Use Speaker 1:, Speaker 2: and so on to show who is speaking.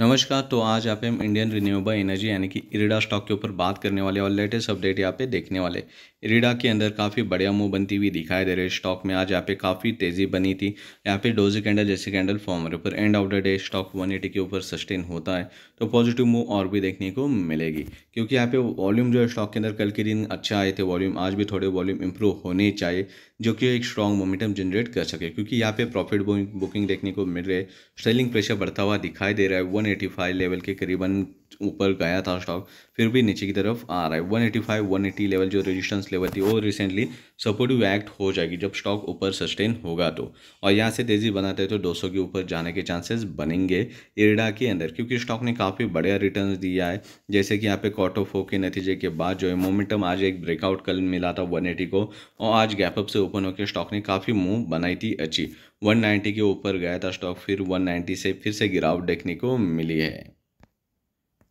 Speaker 1: नमस्कार तो आज आप हम इंडियन रिन्यूएबल एनर्जी यानी कि इरिडा स्टॉक के ऊपर बात करने वाले और लेटेस्ट अपडेट यहाँ पे देखने वाले इरिडा के अंदर काफ़ी बढ़िया मूव बनती हुई दिखाई दे रही है स्टॉक में आज यहाँ पे काफ़ी तेज़ी बनी थी यहाँ पे डोजी कैंडल जैसे कैंडल फॉर्म हो रहे पर end of the day stock one के ऊपर सस्टेन होता है तो पॉजिटिव मूव और भी देखने को मिलेगी क्योंकि यहाँ पे वॉल्यूम जो है स्टॉक के अंदर कल के दिन अच्छा आए थे वॉल्यूम आज भी थोड़े वॉल्यूम इंप्रूव होने चाहिए जो कि एक स्ट्रॉन्ग मोमेंटम जनरेट कर सके क्योंकि यहाँ पे प्रॉफिट बुकिंग देखने को मिल रही है सेलिंग प्रेशर बढ़ता हुआ दिखाई दे रहा है वन 185 लेवल के करीबन ऊपर गया था स्टॉक फिर भी नीचे की तरफ आ रहा है 185 180 लेवल जो रेजिस्टेंस लेवल थी वो रिसेंटली सपोर्टिव एक्ट हो जाएगी जब स्टॉक ऊपर सस्टेन होगा तो और यहाँ से तेज़ी बनाते हैं तो 200 के ऊपर जाने के चांसेस बनेंगे इरडा के अंदर क्योंकि स्टॉक ने काफ़ी बढ़िया रिटर्न दिया है जैसे कि यहाँ पे कॉट ऑफ हो के नतीजे के बाद जो है मोमेंटम आज एक ब्रेकआउट कल मिला था वन को और आज गैपअप से ओपन होकर स्टॉक ने काफ़ी मूव बनाई थी अच्छी वन के ऊपर गया था स्टॉक फिर वन से फिर से गिरावट देखने को मिली है